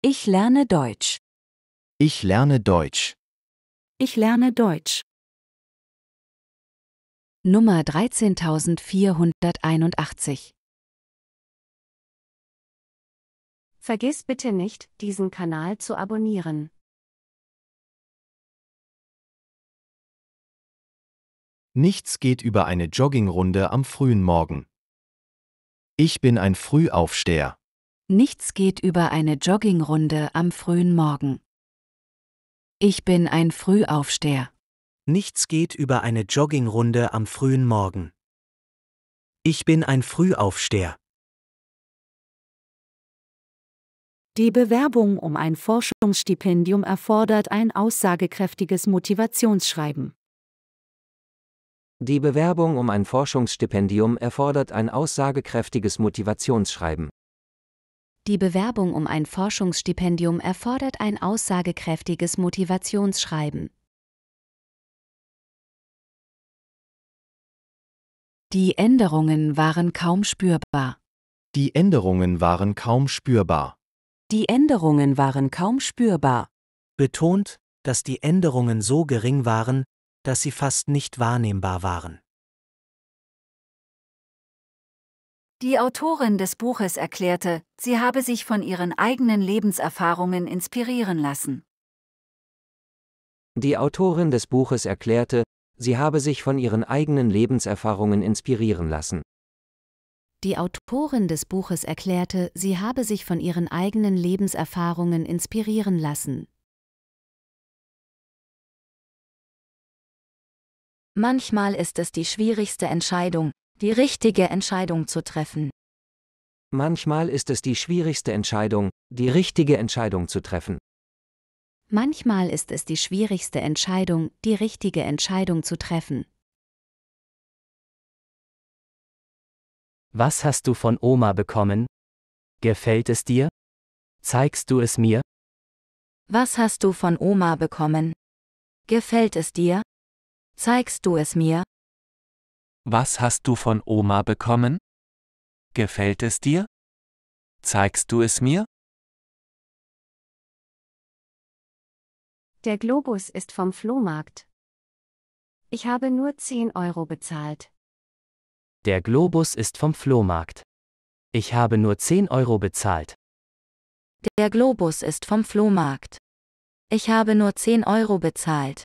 Ich lerne Deutsch. Ich lerne Deutsch. Ich lerne Deutsch. Nummer 13481 Vergiss bitte nicht, diesen Kanal zu abonnieren. Nichts geht über eine Joggingrunde am frühen Morgen. Ich bin ein Frühaufsteher. Nichts geht über eine Joggingrunde am frühen Morgen. Ich bin ein Frühaufsteher. Nichts geht über eine Joggingrunde am frühen Morgen. Ich bin ein Frühaufsteher. Die Bewerbung um ein Forschungsstipendium erfordert ein aussagekräftiges Motivationsschreiben. Die Bewerbung um ein Forschungsstipendium erfordert ein aussagekräftiges Motivationsschreiben. Die Bewerbung um ein Forschungsstipendium erfordert ein aussagekräftiges Motivationsschreiben. Die Änderungen waren kaum spürbar. Die Änderungen waren kaum spürbar. Die Änderungen waren kaum spürbar. Betont, dass die Änderungen so gering waren, dass sie fast nicht wahrnehmbar waren. Die Autorin des Buches erklärte, sie habe sich von ihren eigenen Lebenserfahrungen inspirieren lassen. Die Autorin des Buches erklärte, sie habe sich von ihren eigenen Lebenserfahrungen inspirieren lassen. Die Autorin des Buches erklärte, sie habe sich von ihren eigenen Lebenserfahrungen inspirieren lassen. Manchmal ist es die schwierigste Entscheidung, die richtige Entscheidung zu treffen. Manchmal ist es die schwierigste Entscheidung, die richtige Entscheidung zu treffen. Manchmal ist es die schwierigste Entscheidung, die richtige Entscheidung zu treffen. Was hast du von Oma bekommen? Gefällt es dir? Zeigst du es mir? Was hast du von Oma bekommen? Gefällt es dir? Zeigst du es mir? Was hast du von Oma bekommen? Gefällt es dir? Zeigst du es mir? Der Globus ist vom Flohmarkt. Ich habe nur 10 Euro bezahlt. Der Globus ist vom Flohmarkt. Ich habe nur 10 Euro bezahlt. Der Globus ist vom Flohmarkt. Ich habe nur 10 Euro bezahlt.